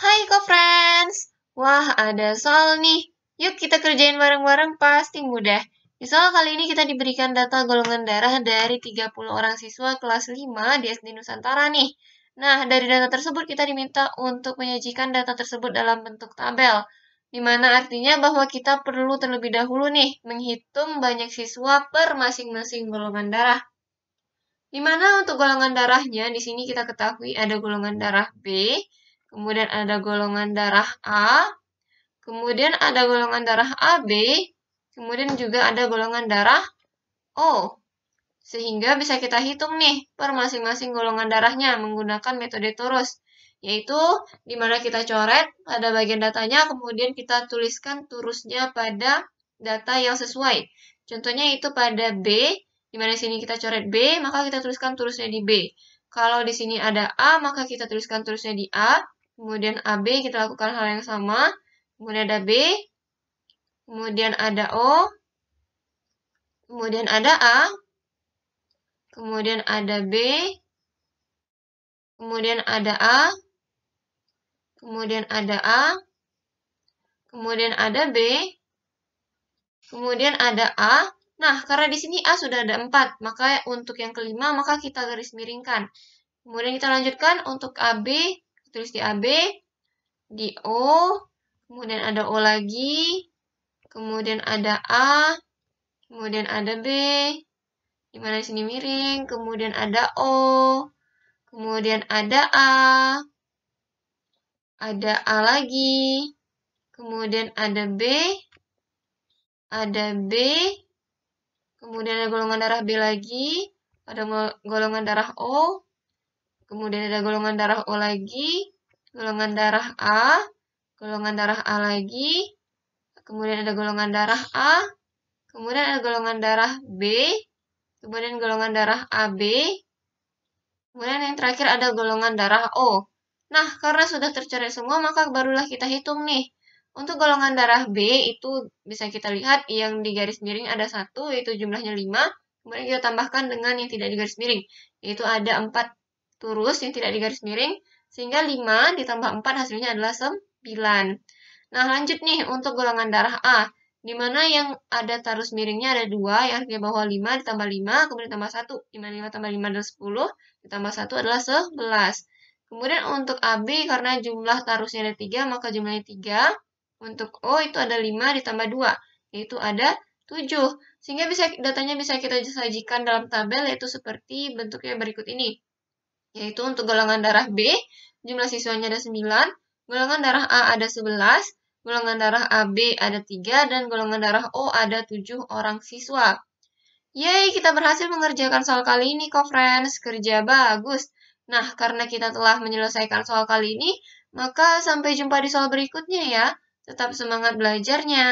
Hai co-friends! Wah, ada soal nih. Yuk kita kerjain bareng-bareng, pasti mudah. Di soal kali ini kita diberikan data golongan darah dari 30 orang siswa kelas 5 di SD Nusantara nih. Nah, dari data tersebut kita diminta untuk menyajikan data tersebut dalam bentuk tabel. Dimana artinya bahwa kita perlu terlebih dahulu nih menghitung banyak siswa per masing-masing golongan darah. Dimana untuk golongan darahnya, di sini kita ketahui ada golongan darah B, kemudian ada golongan darah A, kemudian ada golongan darah AB, kemudian juga ada golongan darah O. Sehingga bisa kita hitung nih per masing-masing golongan darahnya menggunakan metode turus, yaitu di mana kita coret pada bagian datanya, kemudian kita tuliskan turusnya pada data yang sesuai. Contohnya itu pada B, di mana sini kita coret B, maka kita tuliskan turusnya di B. Kalau di sini ada A, maka kita tuliskan turusnya di A. Kemudian AB kita lakukan hal yang sama. Kemudian ada B. Kemudian ada O. Kemudian ada A. Kemudian ada B. Kemudian ada A. Kemudian ada A. Kemudian ada B. Kemudian ada A. Nah, karena di sini A sudah ada 4, maka untuk yang kelima, maka kita garis miringkan. Kemudian kita lanjutkan untuk AB, terus di AB, di O, kemudian ada O lagi, kemudian ada A, kemudian ada B, di mana sini miring, kemudian ada O, kemudian ada A, ada A lagi, kemudian ada B, ada B, kemudian ada golongan darah B lagi, ada golongan darah O, Kemudian ada golongan darah O lagi, golongan darah A, golongan darah A lagi, kemudian ada golongan darah A, kemudian ada golongan darah B, kemudian golongan darah AB, kemudian yang terakhir ada golongan darah O. Nah, karena sudah tercerai semua, maka barulah kita hitung nih. Untuk golongan darah B itu bisa kita lihat yang di garis miring ada satu, itu jumlahnya 5. Kemudian kita tambahkan dengan yang tidak di garis miring, yaitu ada 4 turus yang tidak digaris miring, sehingga 5 ditambah 4 hasilnya adalah 9. Nah, lanjut nih untuk golongan darah A, di mana yang ada tarus miringnya ada 2, yang artinya bahwa 5 ditambah 5, kemudian ditambah 1, 5, 5 tambah 5 adalah 10, ditambah 1 adalah 11. Kemudian untuk AB, karena jumlah tarusnya ada 3, maka jumlahnya 3. Untuk O itu ada 5 ditambah 2, yaitu ada 7. Sehingga bisa datanya bisa kita sajikan dalam tabel, yaitu seperti bentuknya berikut ini yaitu untuk golongan darah B jumlah siswanya ada 9, golongan darah A ada 11, golongan darah AB ada 3, dan golongan darah O ada 7 orang siswa. Yeay, kita berhasil mengerjakan soal kali ini kok, friends. Kerja bagus. Nah, karena kita telah menyelesaikan soal kali ini, maka sampai jumpa di soal berikutnya ya. Tetap semangat belajarnya.